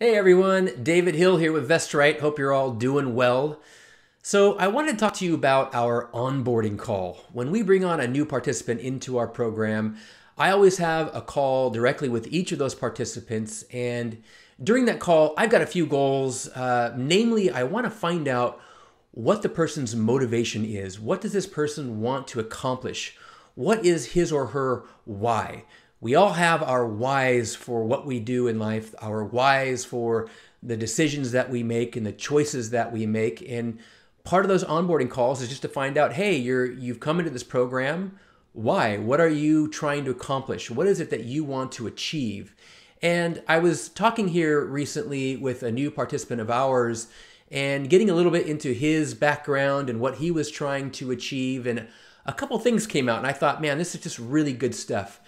Hey everyone, David Hill here with Vestrite. Hope you're all doing well. So, I wanted to talk to you about our onboarding call. When we bring on a new participant into our program, I always have a call directly with each of those participants. And during that call, I've got a few goals. Uh, namely, I want to find out what the person's motivation is. What does this person want to accomplish? What is his or her why? We all have our whys for what we do in life, our whys for the decisions that we make and the choices that we make. And part of those onboarding calls is just to find out, hey, you're you've come into this program. Why? What are you trying to accomplish? What is it that you want to achieve? And I was talking here recently with a new participant of ours and getting a little bit into his background and what he was trying to achieve. And a couple things came out, and I thought, man, this is just really good stuff.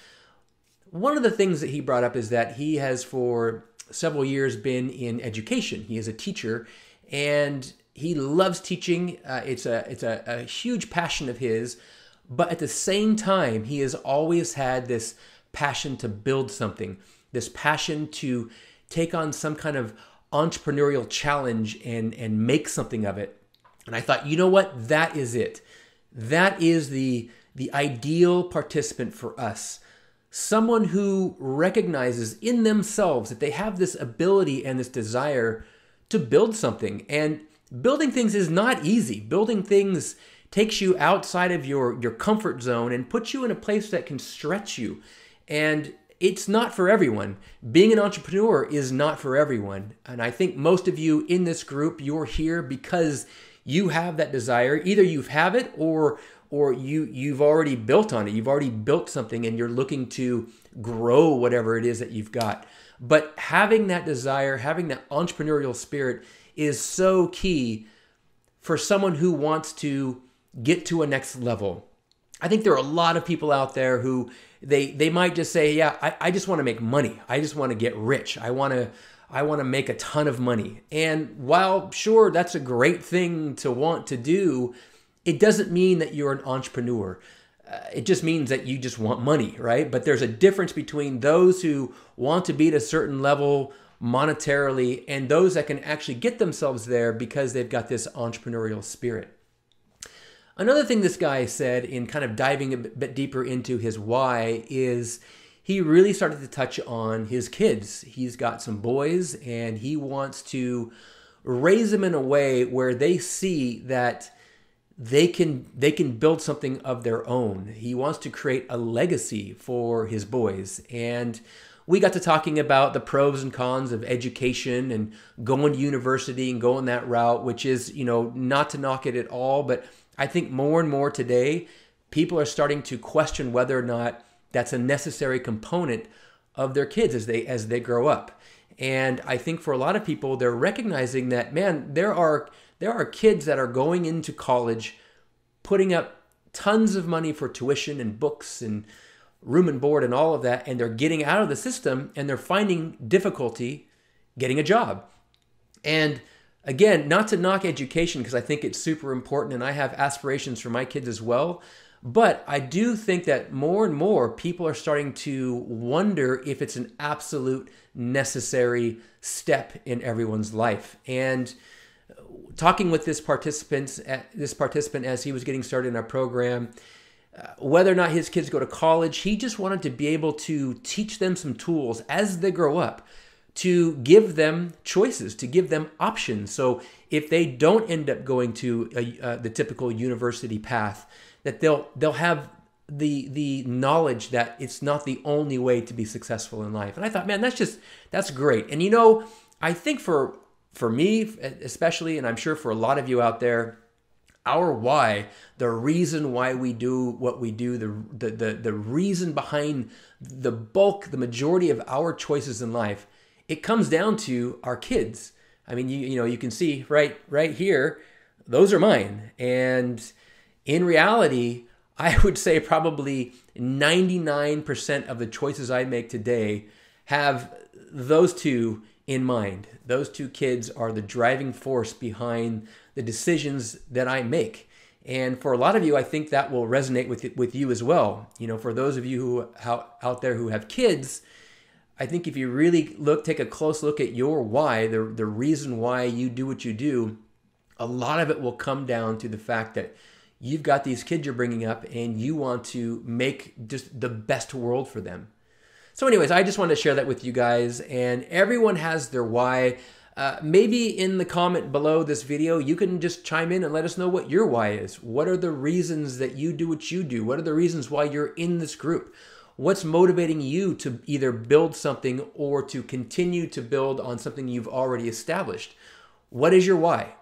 One of the things that he brought up is that he has for several years been in education. He is a teacher and he loves teaching. Uh, it's a, it's a, a huge passion of his. But at the same time, he has always had this passion to build something, this passion to take on some kind of entrepreneurial challenge and, and make something of it. And I thought, you know what? That is it. That is the, the ideal participant for us someone who recognizes in themselves that they have this ability and this desire to build something. And building things is not easy. Building things takes you outside of your, your comfort zone and puts you in a place that can stretch you. And it's not for everyone. Being an entrepreneur is not for everyone. And I think most of you in this group, you're here because you have that desire. Either you have it or or you you've already built on it you've already built something and you're looking to grow whatever it is that you've got but having that desire having that entrepreneurial spirit is so key for someone who wants to get to a next level i think there are a lot of people out there who they they might just say yeah i, I just want to make money i just want to get rich i want to I want to make a ton of money. And while sure that's a great thing to want to do, it doesn't mean that you're an entrepreneur. Uh, it just means that you just want money, right? But there's a difference between those who want to be at a certain level monetarily and those that can actually get themselves there because they've got this entrepreneurial spirit. Another thing this guy said in kind of diving a bit deeper into his why is he really started to touch on his kids. He's got some boys and he wants to raise them in a way where they see that they can they can build something of their own. He wants to create a legacy for his boys and we got to talking about the pros and cons of education and going to university and going that route, which is, you know, not to knock it at all. But I think more and more today, people are starting to question whether or not that's a necessary component of their kids as they as they grow up. And I think for a lot of people, they're recognizing that, man, there are there are kids that are going into college, putting up tons of money for tuition and books and room and board and all of that, and they're getting out of the system and they're finding difficulty getting a job. And again, not to knock education because I think it's super important and I have aspirations for my kids as well. But I do think that more and more people are starting to wonder if it's an absolute necessary step in everyone's life. And uh, talking with this participant, uh, this participant as he was getting started in our program, uh, whether or not his kids go to college, he just wanted to be able to teach them some tools as they grow up to give them choices, to give them options. So if they don't end up going to a, uh, the typical university path, that they'll they'll have the the knowledge that it's not the only way to be successful in life. And I thought, man, that's just that's great. And you know, I think for for me especially, and I'm sure for a lot of you out there, our why, the reason why we do what we do, the the the, the reason behind the bulk, the majority of our choices in life it comes down to our kids. I mean, you you know, you can see right right here, those are mine. And in reality, I would say probably 99% of the choices I make today have those two in mind. Those two kids are the driving force behind the decisions that I make. And for a lot of you, I think that will resonate with with you as well. You know, for those of you who out, out there who have kids, I think if you really look, take a close look at your why, the, the reason why you do what you do, a lot of it will come down to the fact that you've got these kids you're bringing up and you want to make just the best world for them. So, anyways, I just wanted to share that with you guys, and everyone has their why. Uh, maybe in the comment below this video, you can just chime in and let us know what your why is. What are the reasons that you do what you do? What are the reasons why you're in this group? What's motivating you to either build something or to continue to build on something you've already established? What is your why?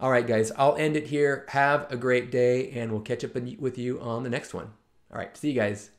All right, guys, I'll end it here. Have a great day, and we'll catch up with you on the next one. All right, see you guys.